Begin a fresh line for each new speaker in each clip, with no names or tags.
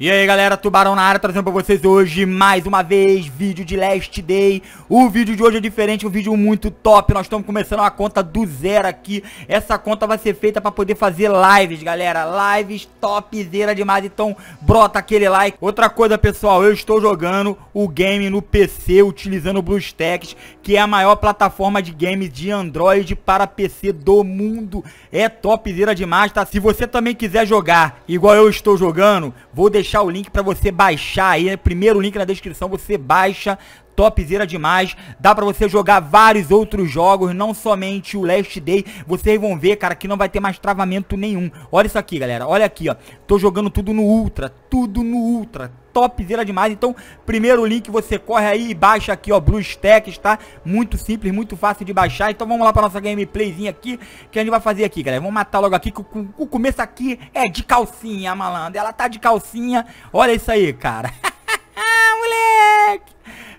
E aí galera, Tubarão na área, trazendo pra vocês hoje mais uma vez vídeo de Last Day O vídeo de hoje é diferente, um vídeo muito top, nós estamos começando uma conta do zero aqui Essa conta vai ser feita pra poder fazer lives galera, lives topzera demais, então brota aquele like Outra coisa pessoal, eu estou jogando o game no PC utilizando o BlueStacks Que é a maior plataforma de games de Android para PC do mundo É topzera demais, tá? Se você também quiser jogar igual eu estou jogando, vou deixar deixar o link para você baixar aí, né? primeiro link na descrição, você baixa, topzera demais. Dá pra você jogar vários outros jogos, não somente o Last Day. Vocês vão ver, cara, que não vai ter mais travamento nenhum. Olha isso aqui, galera. Olha aqui, ó. Tô jogando tudo no Ultra, tudo no Ultra topzera demais. Então, primeiro link você corre aí e baixa aqui, ó, BlueStacks, tá? Muito simples, muito fácil de baixar. Então vamos lá pra nossa gameplayzinha aqui, que a gente vai fazer aqui, galera. Vamos matar logo aqui, que o começo aqui é de calcinha, malandro. Ela tá de calcinha. Olha isso aí, cara. Mulher!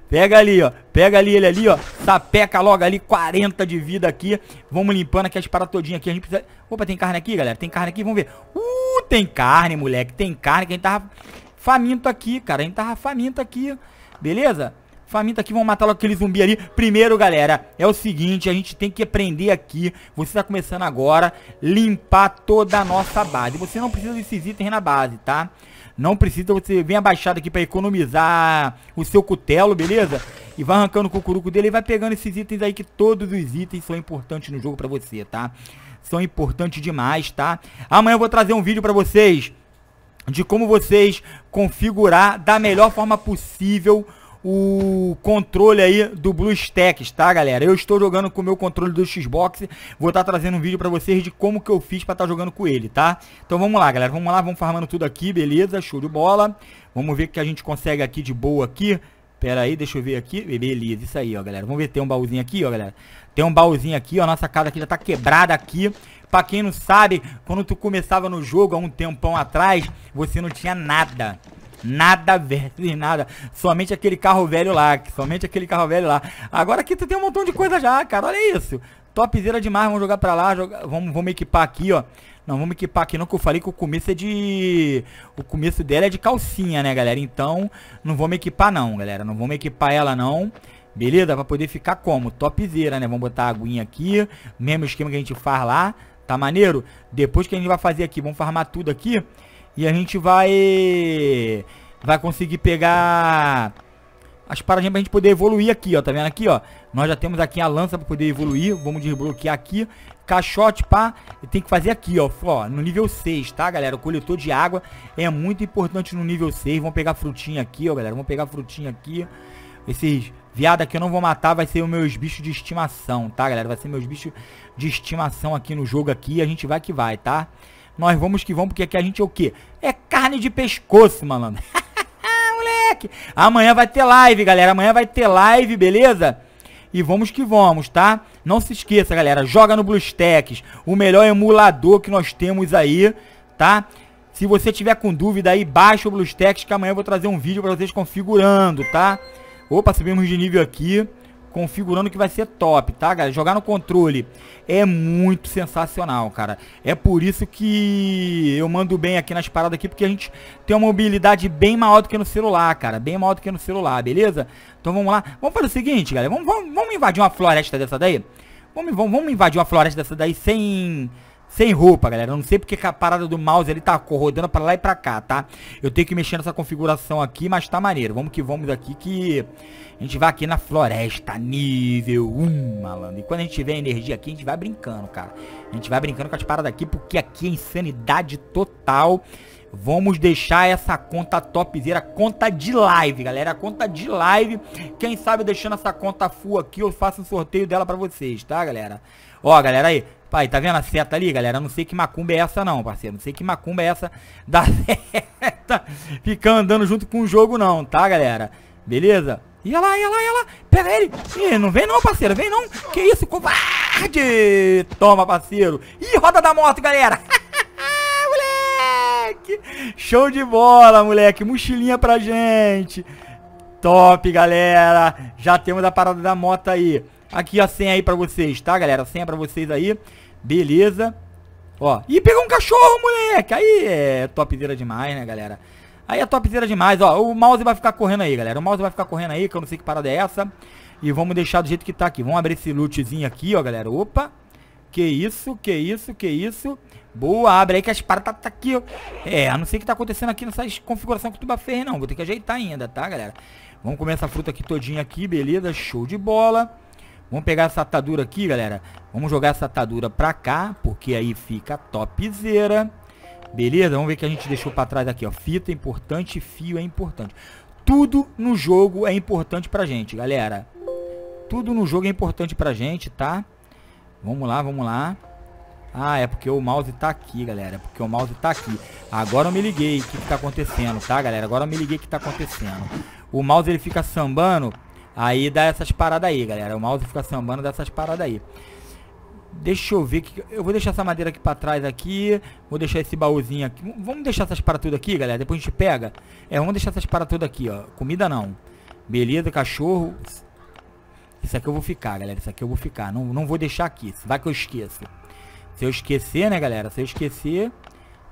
Pega ali, ó. Pega ali ele ali, ó. Sapeca logo ali, 40 de vida aqui. Vamos limpando aqui as paradas todinhas aqui. A gente precisa... Opa, tem carne aqui, galera. Tem carne aqui, vamos ver. Uh, tem carne, moleque. Tem carne, que a gente tava faminto aqui, cara. A gente tava faminto aqui, beleza? Faminto aqui, vamos matar logo aquele zumbi ali. Primeiro, galera, é o seguinte, a gente tem que aprender aqui. Você tá começando agora, limpar toda a nossa base. Você não precisa desses itens na base, tá? Tá? Não precisa, você vem abaixado aqui pra economizar o seu cutelo, beleza? E vai arrancando o cucuruco dele e vai pegando esses itens aí que todos os itens são importantes no jogo pra você, tá? São importantes demais, tá? Amanhã eu vou trazer um vídeo pra vocês de como vocês configurar da melhor forma possível o controle aí do BlueStacks, tá galera? Eu estou jogando com o meu controle do Xbox, vou estar tá trazendo um vídeo pra vocês de como que eu fiz pra estar tá jogando com ele, tá? Então vamos lá galera, vamos lá, vamos farmando tudo aqui, beleza, show de bola. Vamos ver o que a gente consegue aqui de boa aqui. Pera aí, deixa eu ver aqui. Beleza, isso aí, ó, galera. Vamos ver, tem um baúzinho aqui, ó, galera. Tem um baúzinho aqui, ó. Nossa casa aqui já tá quebrada aqui. Pra quem não sabe, quando tu começava no jogo há um tempão atrás, você não tinha nada. Nada vende nada. Somente aquele carro velho lá. Somente aquele carro velho lá. Agora aqui tu tem um montão de coisa já, cara. Olha isso. Topzera demais. Vamos jogar pra lá. Joga... Vamos, vamos equipar aqui, ó. Não, vamos equipar aqui não, que eu falei que o começo é de... O começo dela é de calcinha, né, galera? Então, não vamos equipar não, galera. Não vamos equipar ela não. Beleza? Pra poder ficar como? Topzera, né? Vamos botar a aguinha aqui. Mesmo esquema que a gente faz lá. Tá maneiro? Depois que a gente vai fazer aqui, vamos farmar tudo aqui. E a gente vai... Vai conseguir pegar as paradinhas pra gente poder evoluir aqui, ó. Tá vendo aqui, ó? Nós já temos aqui a lança pra poder evoluir. Vamos desbloquear aqui. Caixote, pá. Tem que fazer aqui, ó. Ó, no nível 6, tá, galera? O coletor de água é muito importante no nível 6. Vamos pegar frutinha aqui, ó, galera. Vamos pegar frutinha aqui. Esses viado aqui eu não vou matar. Vai ser os meus bichos de estimação, tá, galera? Vai ser meus bichos de estimação aqui no jogo aqui. A gente vai que vai, Tá? Nós vamos que vamos, porque aqui a gente é o quê? É carne de pescoço, malandro. Moleque! Amanhã vai ter live, galera. Amanhã vai ter live, beleza? E vamos que vamos, tá? Não se esqueça, galera. Joga no BlueStacks, o melhor emulador que nós temos aí, tá? Se você tiver com dúvida aí, baixa o BlueStacks, que amanhã eu vou trazer um vídeo pra vocês configurando, tá? Opa, subimos de nível aqui configurando que vai ser top, tá, galera? Jogar no controle é muito sensacional, cara. É por isso que eu mando bem aqui nas paradas aqui, porque a gente tem uma mobilidade bem maior do que no celular, cara. Bem maior do que no celular, beleza? Então vamos lá. Vamos fazer o seguinte, galera. Vamos, vamos, vamos invadir uma floresta dessa daí? Vamos, vamos, vamos invadir uma floresta dessa daí sem sem roupa, galera. Eu não sei porque a parada do mouse ali tá rodando pra lá e pra cá, tá? Eu tenho que mexer nessa configuração aqui, mas tá maneiro. Vamos que vamos aqui que... A gente vai aqui na floresta, nível 1, malandro. E quando a gente tiver energia aqui, a gente vai brincando, cara. A gente vai brincando com as paradas aqui, porque aqui é insanidade total. Vamos deixar essa conta topzera, conta de live, galera, conta de live. Quem sabe deixando essa conta full aqui, eu faço um sorteio dela pra vocês, tá, galera? Ó, galera, aí, Pai, tá vendo a seta ali, galera? Não sei que macumba é essa não, parceiro. Não sei que macumba é essa da seta. Ficar andando junto com o jogo não, tá, galera? Beleza? Ia lá, ia lá, ia lá. Pega ele. Ih, não vem não, parceiro. Vem não. Que isso, covarde. Toma, parceiro. Ih, roda da moto, galera. moleque. Show de bola, moleque. Mochilinha pra gente. Top, galera. Já temos a parada da moto aí. Aqui a senha aí pra vocês, tá, galera? A senha pra vocês aí. Beleza. Ó. Ih, pegou um cachorro, moleque. Aí é topzera demais, né, galera? Aí é topzera demais, ó. O mouse vai ficar correndo aí, galera. O mouse vai ficar correndo aí, que eu não sei que parada é essa. E vamos deixar do jeito que tá aqui. Vamos abrir esse lootzinho aqui, ó, galera. Opa. Que isso, que isso, que isso. Boa, abre aí que as paradas tá, tá aqui, ó. É, a não sei o que tá acontecendo aqui nessa configuração que tu Tuba fez, não. Vou ter que ajeitar ainda, tá, galera? Vamos comer essa fruta aqui todinha aqui, beleza. Show de bola. Vamos pegar essa atadura aqui, galera. Vamos jogar essa atadura pra cá, porque aí fica topzera. Beleza? Vamos ver o que a gente deixou para trás aqui, ó. Fita é importante, fio é importante. Tudo no jogo é importante pra gente, galera. Tudo no jogo é importante pra gente, tá? Vamos lá, vamos lá. Ah, é porque o mouse tá aqui, galera. É porque o mouse tá aqui. Agora eu me liguei o que, que tá acontecendo, tá, galera? Agora eu me liguei o que tá acontecendo. O mouse, ele fica sambando, aí dá essas paradas aí, galera. O mouse fica sambando dessas paradas aí. Deixa eu ver. Que eu vou deixar essa madeira aqui pra trás aqui. Vou deixar esse baúzinho aqui. Vamos deixar essas para tudo aqui, galera. Depois a gente pega. É, vamos deixar essas para tudo aqui, ó. Comida não. Beleza, cachorro. Isso aqui eu vou ficar, galera. Isso aqui eu vou ficar. Não, não vou deixar aqui. Vai que eu esqueço. Se eu esquecer, né, galera? Se eu esquecer,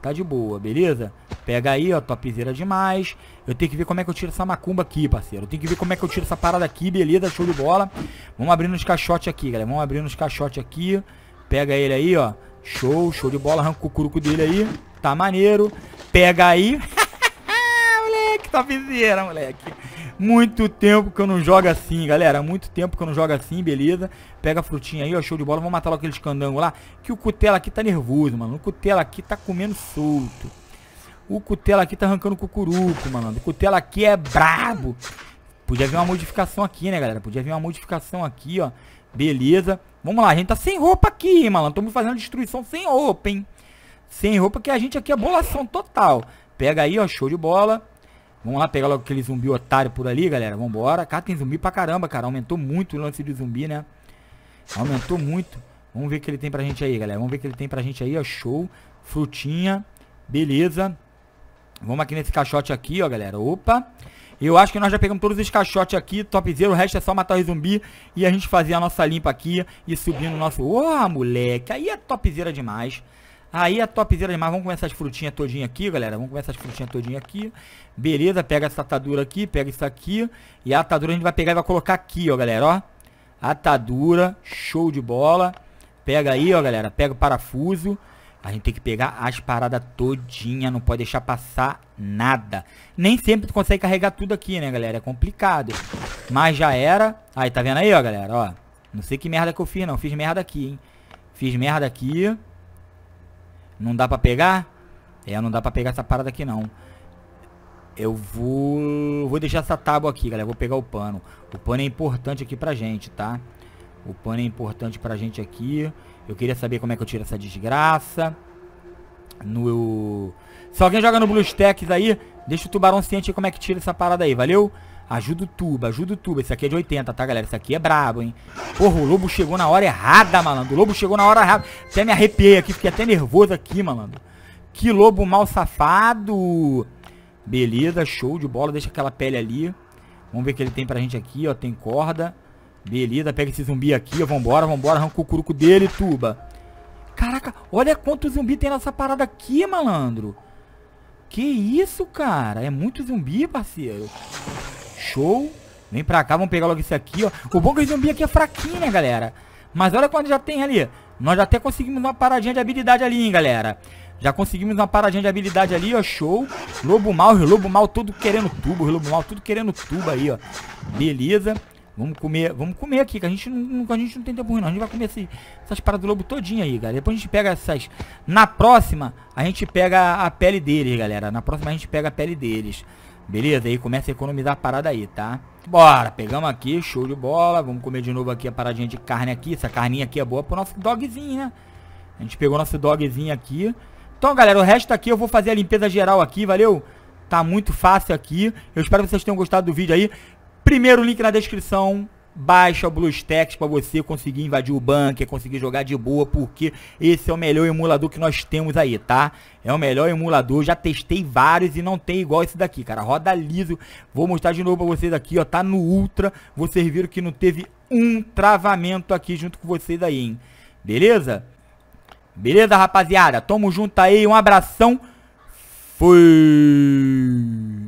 Tá de boa, beleza? Pega aí, ó, topzera demais. Eu tenho que ver como é que eu tiro essa macumba aqui, parceiro. Eu tenho que ver como é que eu tiro essa parada aqui, beleza? Show de bola. Vamos abrindo os caixotes aqui, galera. Vamos abrindo os caixotes aqui. Pega ele aí, ó. Show, show de bola. Arranca o curuco dele aí. Tá maneiro. Pega aí. moleque tá viseira, moleque. Muito tempo que eu não jogo assim, galera. Muito tempo que eu não jogo assim, beleza. Pega a frutinha aí, ó. Show de bola. Vamos matar logo aquele escandango lá. Que o cutela aqui tá nervoso, mano. O cutela aqui tá comendo solto. O cutela aqui tá arrancando cucuruco, mano. O cutela aqui é brabo. Podia vir uma modificação aqui, né, galera? Podia vir uma modificação aqui, ó. Beleza. Vamos lá, a gente tá sem roupa aqui, Tô Estamos fazendo destruição sem roupa, hein? Sem roupa que a gente aqui é bolação total. Pega aí, ó, show de bola. Vamos lá pegar logo aquele zumbi otário por ali, galera. Vambora. Cara, tem zumbi pra caramba, cara. Aumentou muito o lance de zumbi, né? Aumentou muito. Vamos ver o que ele tem pra gente aí, galera. Vamos ver o que ele tem pra gente aí, ó. Show. Frutinha. Beleza. Vamos aqui nesse caixote aqui, ó, galera. Opa. Eu acho que nós já pegamos todos os caixotes aqui, top zero. O resto é só matar o zumbi e a gente fazer a nossa limpa aqui e subir no nosso... Ô, oh, moleque. Aí é topzera demais. Aí a topzera demais, vamos começar as frutinhas todinha aqui, galera. Vamos começar as frutinhas todinha aqui. Beleza, pega essa atadura aqui, pega isso aqui. E a atadura a gente vai pegar e vai colocar aqui, ó, galera, ó. Atadura, show de bola. Pega aí, ó, galera. Pega o parafuso. A gente tem que pegar as paradas todinha, não pode deixar passar nada. Nem sempre tu consegue carregar tudo aqui, né, galera? É complicado. Mas já era. Aí, tá vendo aí, ó, galera, ó. Não sei que merda que eu fiz, não. Fiz merda aqui, hein. Fiz merda aqui. Não dá pra pegar? É, não dá pra pegar essa parada aqui não. Eu vou... Vou deixar essa tábua aqui, galera. Vou pegar o pano. O pano é importante aqui pra gente, tá? O pano é importante pra gente aqui. Eu queria saber como é que eu tiro essa desgraça. No... Se alguém joga no BlueStacks aí, deixa o tubarão ciente como é que tira essa parada aí, valeu? Ajuda o tuba, ajuda o tuba. Esse aqui é de 80, tá, galera? Esse aqui é brabo, hein? Porra, o lobo chegou na hora errada, malandro. O lobo chegou na hora errada. Até me arrepiei aqui, fiquei até nervoso aqui, malandro. Que lobo mal safado. Beleza, show de bola. Deixa aquela pele ali. Vamos ver o que ele tem pra gente aqui, ó. Tem corda. Beleza, pega esse zumbi aqui, ó. Vambora, vambora. Arranca o curuco dele, tuba. Caraca, olha quanto zumbi tem nessa parada aqui, malandro. Que isso, cara? É muito zumbi, parceiro. Show. Vem pra cá, vamos pegar logo esse aqui, ó. O bom é que o zumbi aqui é fraquinho, né, galera? Mas olha quanto já tem ali. Nós já até conseguimos uma paradinha de habilidade ali, hein, galera. Já conseguimos uma paradinha de habilidade ali, ó, show. Lobo mal, lobo mal, tudo querendo tubo, lobo mal, tudo querendo tubo aí, ó. Beleza. Vamos comer, vamos comer aqui, que a gente não, a gente não tem tempo ruim, não. A gente vai comer esse, essas paradas do lobo todinha aí, galera. Depois a gente pega essas... Na próxima, a gente pega a pele deles, galera. Na próxima a gente pega a pele deles. Beleza? Aí começa a economizar a parada aí, tá? Bora, pegamos aqui, show de bola. Vamos comer de novo aqui a paradinha de carne aqui. Essa carninha aqui é boa pro nosso dogzinho, né? A gente pegou nosso dogzinho aqui. Então, galera, o resto aqui eu vou fazer a limpeza geral aqui, valeu? Tá muito fácil aqui. Eu espero que vocês tenham gostado do vídeo aí. Primeiro link na descrição baixa o BlueStacks para você conseguir invadir o bunker, conseguir jogar de boa, porque esse é o melhor emulador que nós temos aí, tá? É o melhor emulador, já testei vários e não tem igual esse daqui, cara. Roda liso, vou mostrar de novo para vocês aqui, ó, tá no Ultra. Vocês viram que não teve um travamento aqui junto com vocês aí, hein? Beleza? Beleza, rapaziada? Tamo junto aí, um abração. Fui!